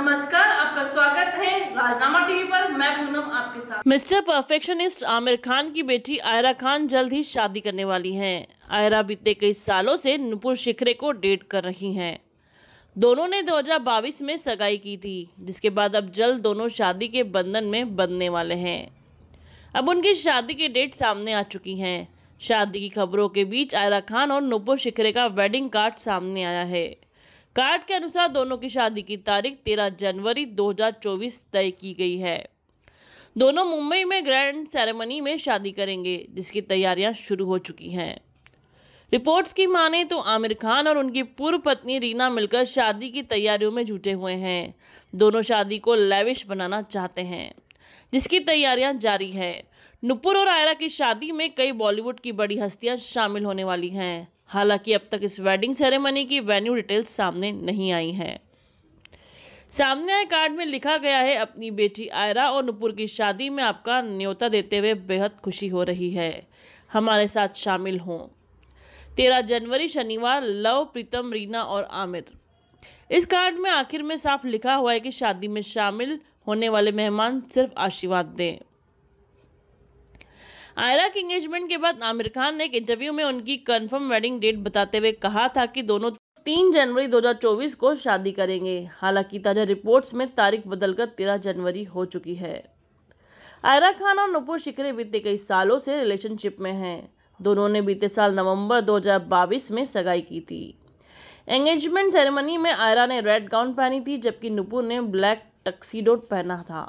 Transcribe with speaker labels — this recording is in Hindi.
Speaker 1: नमस्कार आपका स्वागत है राजनामा टीवी पर मैं पूनम आपके साथ मिस्टर परफेक्शनिस्ट आमिर खान की बेटी आयरा खान जल्द ही शादी करने वाली हैं। आयरा बीते कई सालों से नुपुर शिखरे को डेट कर रही हैं। दोनों ने 2022 में सगाई की थी जिसके बाद अब जल्द दोनों शादी के बंधन में बंधने वाले हैं अब उनकी शादी की डेट सामने आ चुकी हैं शादी की खबरों के बीच आयरा खान और नुपुर शिखरे का वेडिंग कार्ड सामने आया है कार्ड के अनुसार दोनों की शादी की तारीख 13 जनवरी 2024 तय की गई है दोनों मुंबई में ग्रैंड सेरेमनी में शादी करेंगे जिसकी तैयारियां शुरू हो चुकी हैं रिपोर्ट्स की माने तो आमिर खान और उनकी पूर्व पत्नी रीना मिलकर शादी की तैयारियों में जुटे हुए हैं दोनों शादी को लेविश बनाना चाहते हैं जिसकी तैयारियां जारी है नुपुर और आयरा की शादी में कई बॉलीवुड की बड़ी हस्तियां शामिल होने वाली हैं हालांकि अब तक इस वेडिंग सेरेमनी की वेन्यू डिटेल्स सामने नहीं आई हैं सामने आए कार्ड में लिखा गया है अपनी बेटी आयरा और नुपुर की शादी में आपका न्योता देते हुए बेहद खुशी हो रही है हमारे साथ शामिल हों तेरह जनवरी शनिवार लव प्रीतम रीना और आमिर इस कार्ड में आखिर में साफ लिखा हुआ है कि शादी में शामिल होने वाले मेहमान सिर्फ आशीर्वाद दें आयरा के एंगेजमेंट के बाद आमिर खान ने एक इंटरव्यू में उनकी कन्फर्म वेडिंग डेट बताते हुए कहा था कि दोनों तीन जनवरी 2024 को शादी करेंगे हालांकि ताज़ा रिपोर्ट्स में तारीख बदलकर तेरह जनवरी हो चुकी है आयरा खान और नुपुर शिकरे बीते कई सालों से रिलेशनशिप में हैं दोनों ने बीते साल नवंबर 2022 में सगाई की थी एंगेजमेंट सेरेमनी में आयरा ने रेड गाउन पहनी थी जबकि नुपुर ने ब्लैक टक्सीडोट पहना था